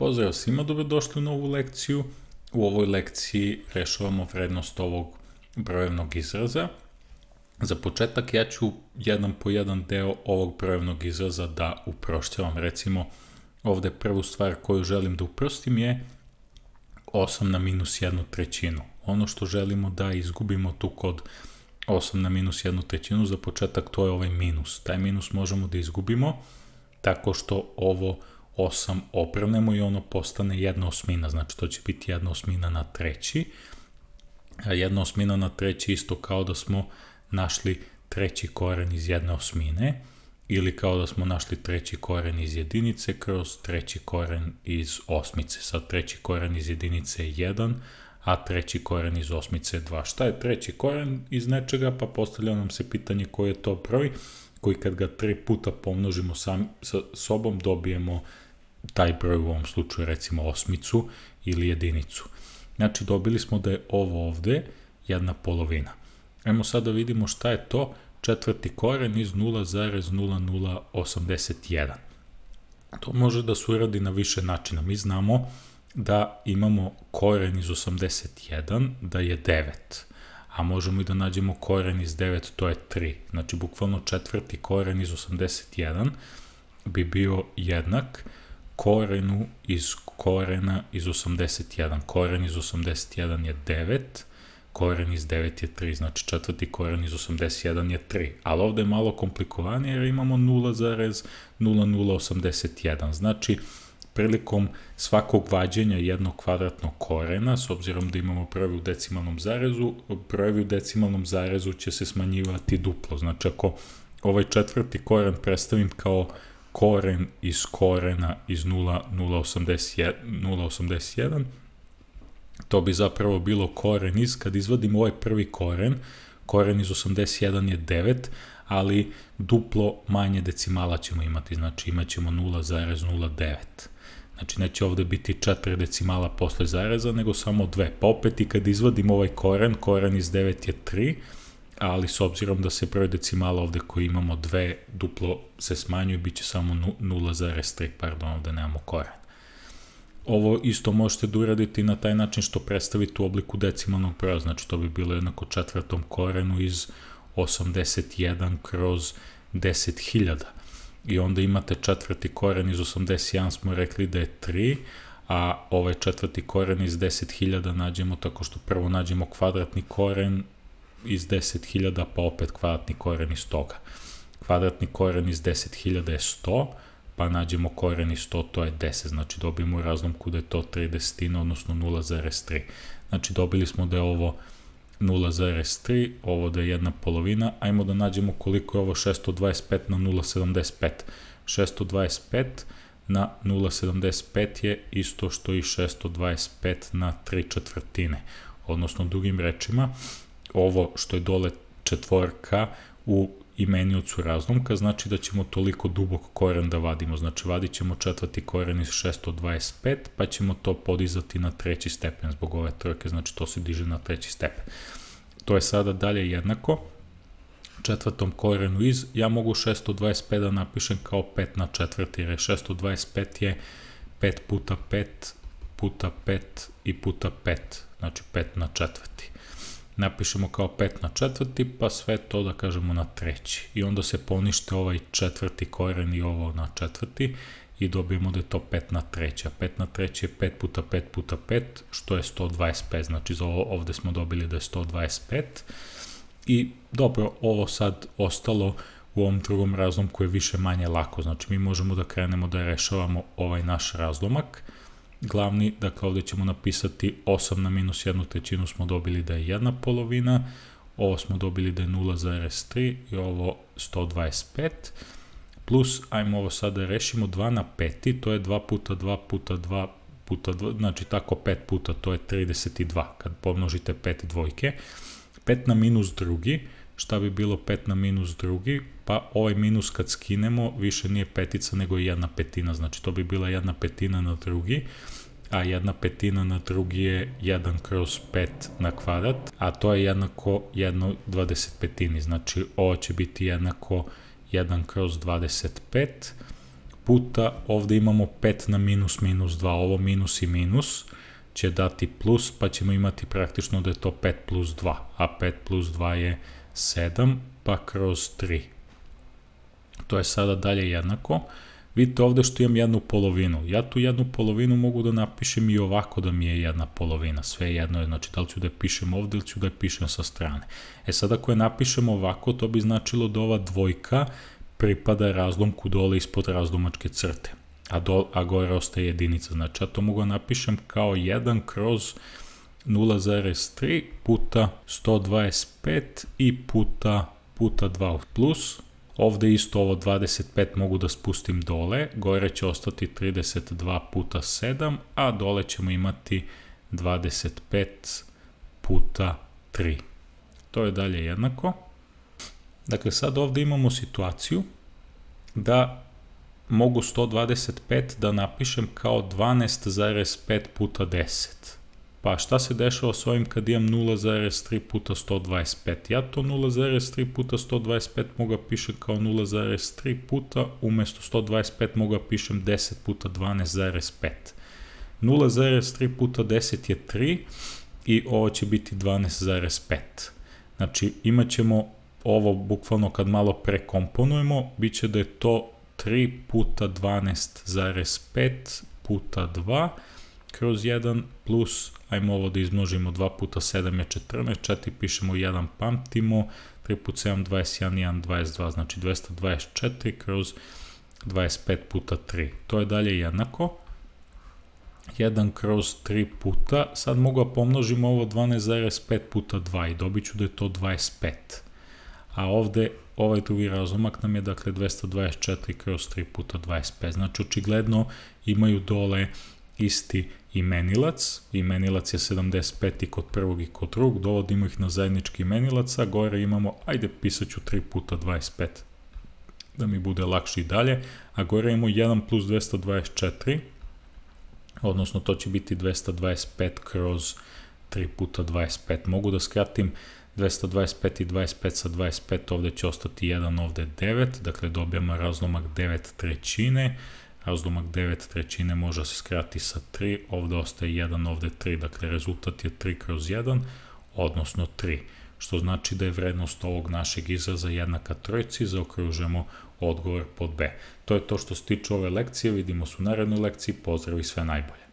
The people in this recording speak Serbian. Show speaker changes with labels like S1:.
S1: Pozdrav svima, dobrodošli u novu lekciju. U ovoj lekciji rešavamo vrednost ovog brojevnog izraza. Za početak ja ću jedan po jedan deo ovog brojevnog izraza da uprošćavam. Recimo, ovde prvu stvar koju želim da uprostim je 8 na minus 1 trećinu. Ono što želimo da izgubimo tu kod 8 na minus 1 trećinu, za početak to je ovaj minus. Taj minus možemo da izgubimo tako što ovo uprošćamo 8 opravnemo i ono postane jedna osmina, znači to će biti jedna osmina na treći. a Jedna osmina na treći isto kao da smo našli treći koren iz jedne osmine ili kao da smo našli treći koren iz jedinice kroz treći koren iz osmice. Sad treći koren iz jedinice je 1, a treći koren iz osmice je 2. Šta je treći koren iz nečega? Pa postavlja nam se pitanje koji je to broj koji kad ga tri puta pomnožimo sam, sa sobom dobijemo taj broj u ovom slučaju recimo osmicu ili jedinicu. Znači dobili smo da je ovo ovde jedna polovina. Ajmo sad da vidimo šta je to četvrti koren iz 0,0081. To može da se uradi na više načina. Mi znamo da imamo koren iz 81, da je 9. A možemo i da nađemo koren iz 9, to je 3. Znači, bukvalno četvrti koren iz 81 bi bio jednak korenu iz korena iz 81. Koren iz 81 je 9, koren iz 9 je 3, znači četvrti koren iz 81 je 3. Ali ovde je malo komplikovanije jer imamo 0,0081. Znači, prilikom svakog vađenja jednog kvadratnog korena, s obzirom da imamo brojevi u decimalnom zarezu, brojevi u decimalnom zarezu će se smanjivati duplo. Znači, ako ovaj četvrti koren predstavim kao koren iz korena iz 0.081 To bi zapravo bilo koren iz, kad izvadimo ovaj prvi koren, koren iz 81 je 9, ali duplo manje decimala ćemo imati, znači imat ćemo 0,09. Znači neće ovde biti 4 decimala posle zareza, nego samo 2. Pa opet i kad izvadimo ovaj koren, koren iz 9 je 3, ali s obzirom da se broj decimala ovde koji imamo dve duplo se smanjuje, bit će samo 0,3, pardon, ovde nemamo koren. Ovo isto možete da uradite na taj način što predstavite u obliku decimalnog broja, znači to bi bilo jednako četvrtom korenu iz 81 kroz 10.000. I onda imate četvrti koren iz 81, smo rekli da je 3, a ovaj četvrti koren iz 10.000 nađemo tako što prvo nađemo kvadratni koren iz 10.000 pa opet kvadratni koren iz toga. Kvadratni koren iz 10.000 je 100, pa nađemo koren iz 100, to je 10, znači dobijemo u razlomku da je to 3 desetina, odnosno 0,3. Znači dobili smo da je ovo 0,3, ovo da je jedna polovina, ajmo da nađemo koliko je ovo 625 na 0,75. 625 na 0,75 je isto što i 625 na 3 četvrtine, odnosno drugim rečima, ovo što je dole četvorka u imeniocu razlomka, znači da ćemo toliko dubok koren da vadimo. Znači vadit ćemo četvrti koren iz 625, pa ćemo to podizati na treći stepen zbog ove trojke, znači to se diže na treći stepen. To je sada dalje jednako četvrtom korenu iz, ja mogu 625 da napišem kao 5 na četvrti, jer je 625 je 5 puta 5 puta 5 i puta 5, znači 5 na četvrti napišemo kao 5 na četvrti, pa sve to da kažemo na treći. I onda se ponište ovaj četvrti koren i ovo na četvrti i dobijemo da je to 5 na A 5 na treći je 5 puta 5 puta 5, što je 125, znači za ovo ovde smo dobili da je 125. I dobro, ovo sad ostalo u ovom drugom razlomku je više manje lako, znači mi možemo da krenemo da rešavamo ovaj naš razlomak, glavni, dakle ovde ćemo napisati 8 na minus 1 trećinu smo dobili da je jedna polovina, ovo smo dobili da je 0,3 i ovo 125, plus, ajmo ovo sada da rešimo, 2 na 5, to je 2 puta 2 puta 2 puta 2, znači tako 5 puta, to je 32, kad pomnožite 5 dvojke, 5 na minus drugi, šta bi bilo 5 na minus drugi, pa ovaj minus kad skinemo više nije petica nego je jedna petina, znači to bi bila jedna petina na drugi, a jedna petina na drugi je 1 kroz 5 na kvadrat, a to je jednako 1 25. petini, znači ovo će biti jednako 1 kroz 25 puta, ovde imamo 5 na minus minus 2, ovo minus i minus, će dati plus, pa ćemo imati praktično da je to 5 plus 2, a 5 plus 2 je 7, pa kroz 3. To je sada dalje jednako. Vidite ovde što imam jednu polovinu. Ja tu jednu polovinu mogu da napišem i ovako da mi je jedna polovina. Sve jedno je, znači da li ću da je pišem ovde ili ću da je pišem sa strane. E sad ako je napišem ovako, to bi značilo da ova dvojka pripada razlomku dole ispod razlomačke crte a, do, a gore ostaje jedinica. Znači ja to mogu da napišem kao 1 kroz 0,3 puta 125 i puta, puta 2 plus. Ovde isto ovo 25 mogu da spustim dole, gore će ostati 32 puta 7, a dole ćemo imati 25 puta 3. To je dalje jednako. Dakle, sad ovde imamo situaciju da mogu 125 da napišem kao 12,5 puta 10. Pa šta se dešava s ovim kad imam 0,3 puta 125? Ja to 0,3 puta 125 mogu da pišem kao 0,3 puta, umesto 125 mogu da pišem 10 puta 12,5. 0,3 puta 10 je 3 i ovo će biti 12,5. Znači imat ćemo ovo bukvalno kad malo prekomponujemo, bit će da je to 3 puta 12,5 puta 2 kroz 1 plus, ajmo ovo da izmnožimo, 2 puta 7 je 14, 4 pišemo 1 pamtimo, 3 znači puta 7 21, 1 22, znači 224 kroz 25 puta 3. To je dalje jednako. 1 kroz 3 puta, sad mogu da pomnožim ovo 12,5 puta 2 i dobit ću da je to 25. A ovde ovaj drugi razumak nam je dakle 224 kroz 3 puta 25. Znači očigledno imaju dole isti imenilac, imenilac je 75 i kod prvog i kod drugog, dovodimo ih na zajednički imenilac, a gore imamo, ajde pisat ću 3 puta 25, da mi bude lakše i dalje, a gore imamo 1 plus 224, odnosno to će biti 225 kroz 3 puta 25. Mogu da skratim 225 i 25 sa 25 ovde će ostati 1, ovde 9, dakle dobijamo razlomak 9 trećine, razlomak 9 trećine može da se skrati sa 3, ovde ostaje 1, ovde 3, dakle rezultat je 3 kroz 1, odnosno 3, što znači da je vrednost ovog našeg izraza jednaka trojci, zaokružujemo odgovor pod B. To je to što se tiče ove lekcije, vidimo se u narednoj lekciji, pozdrav i sve najbolje.